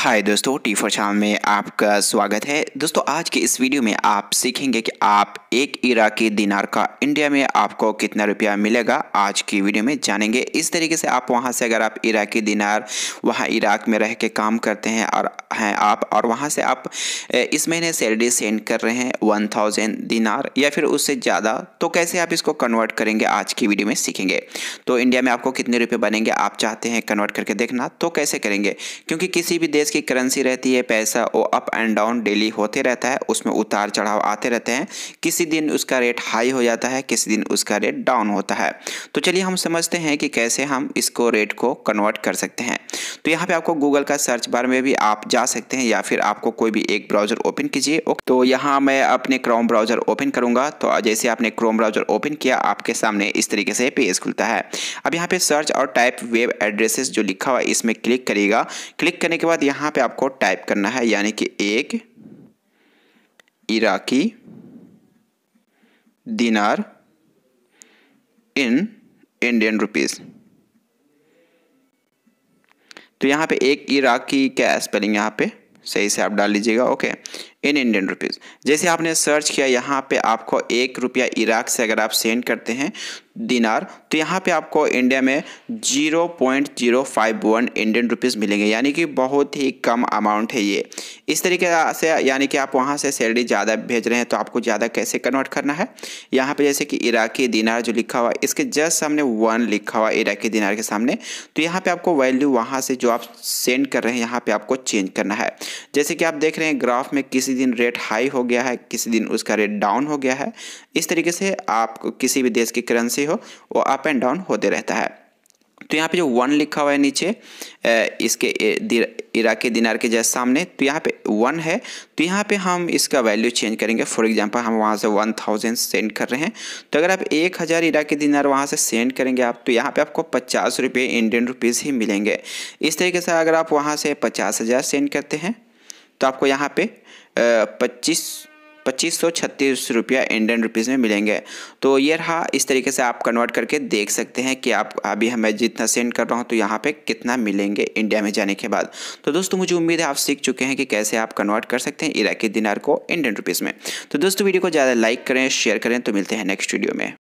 हाय दोस्तों T four शाम में आपका स्वागत है दोस्तों आज के इस वीडियो में आप सीखेंगे कि आप एक इराकी दिनार का इंडिया में आपको कितना रुपया मिलेगा आज की वीडियो में जानेंगे इस तरीके से आप वहां से अगर आप इराकी दिनार वहां इराक में रह के काम करते हैं और हैं आप और वहां से आप इस महीने सैलरी सेंड कर रहे हैं वन थाउजेंड दिनार या फिर उससे ज़्यादा तो कैसे आप इसको कन्वर्ट करेंगे आज की वीडियो में सीखेंगे तो इंडिया में आपको कितने रुपये बनेंगे आप चाहते हैं कन्वर्ट करके देखना तो कैसे करेंगे क्योंकि किसी भी देश देश की करेंसी रहती है पैसा वो अप एंड डाउन डेली होते रहता है उसमें उतार चढ़ाव आते रहते हैं किसी दिन उसका रेट हाई हो जाता है किसी दिन उसका रेट डाउन होता है तो चलिए हम समझते हैं कि कैसे हम इसको रेट को कन्वर्ट कर सकते हैं तो यहाँ पे आपको गूगल का सर्च बार में भी आप जा सकते हैं या फिर आपको कोई भी एक ब्राउजर ओपन कीजिए तो यहाँ मैं अपने क्रोम ब्राउजर ओपन करूंगा तो जैसे आपने क्रोम ब्राउजर ओपन किया आपके सामने इस तरीके से पेज खुलता है अब यहाँ पे सर्च और टाइप वेब एड्रेसेस जो लिखा हुआ है इसमें क्लिक करिएगा क्लिक करने के बाद यहाँ पे आपको टाइप करना है यानी कि एक इराकी दिनार इन इंडियन रुपीज़ तो यहाँ पे एक इराकी की क्या स्पेलिंग यहाँ पे सही से आप डाल लीजिएगा ओके इन इंडियन रुपीज़ जैसे आपने सर्च किया यहाँ पे आपको एक रुपया इराक से अगर आप सेंड करते हैं दिनार तो यहाँ पे आपको इंडिया में zero zero point five one Indian rupees मिलेंगे यानी कि बहुत ही कम अमाउंट है ये इस तरीके से यानी कि आप वहाँ से सैलरी ज़्यादा भेज रहे हैं तो आपको ज़्यादा कैसे कन्वर्ट करना है यहाँ पे जैसे कि इराकी दिनार जो लिखा हुआ इसके जस्ट सामने वन लिखा हुआ इराकी दिनार के सामने तो यहाँ पर आपको वैल्यू वहाँ से जो आप सेंड कर रहे हैं यहाँ पर आपको चेंज करना है जैसे कि आप देख रहे हैं ग्राफ में किसी किसी दिन रेट हाई हो गया है किसी दिन उसका रेट डाउन हो गया है इस तरीके से आप किसी भी देश की करेंसी हो वो अप एंड डाउन होते रहता है तो यहाँ पे जो वन लिखा हुआ है नीचे इसके इराकी दिनार के जैसे सामने तो यहाँ पे वन है तो यहाँ पे हम इसका वैल्यू चेंज करेंगे फॉर एग्जांपल हम वहाँ से वन थाउजेंड सेंड कर रहे हैं तो अगर आप एक हज़ार इराकी दिनार वहाँ से सेंड करेंगे आप तो यहाँ पे आपको पचास रुपये इंडियन रुपीज़ ही मिलेंगे इस तरीके से अगर आप वहाँ से पचास हज़ार सेंड करते हैं तो आपको यहाँ पे पच्चीस पच्चीस सौ छत्तीस रुपया इंडियन रुपीज़ में मिलेंगे तो ये रहा इस तरीके से आप कन्वर्ट करके देख सकते हैं कि आप अभी हमें जितना सेंड कर रहा हूँ तो यहाँ पे कितना मिलेंगे इंडिया में जाने के बाद तो दोस्तों मुझे उम्मीद है आप सीख चुके हैं कि कैसे आप कन्वर्ट कर सकते हैं इराकी दिनार को इंडियन रुपीज़ में तो दोस्तों वीडियो को ज़्यादा लाइक करें शेयर करें तो मिलते हैं नेक्स्ट वीडियो में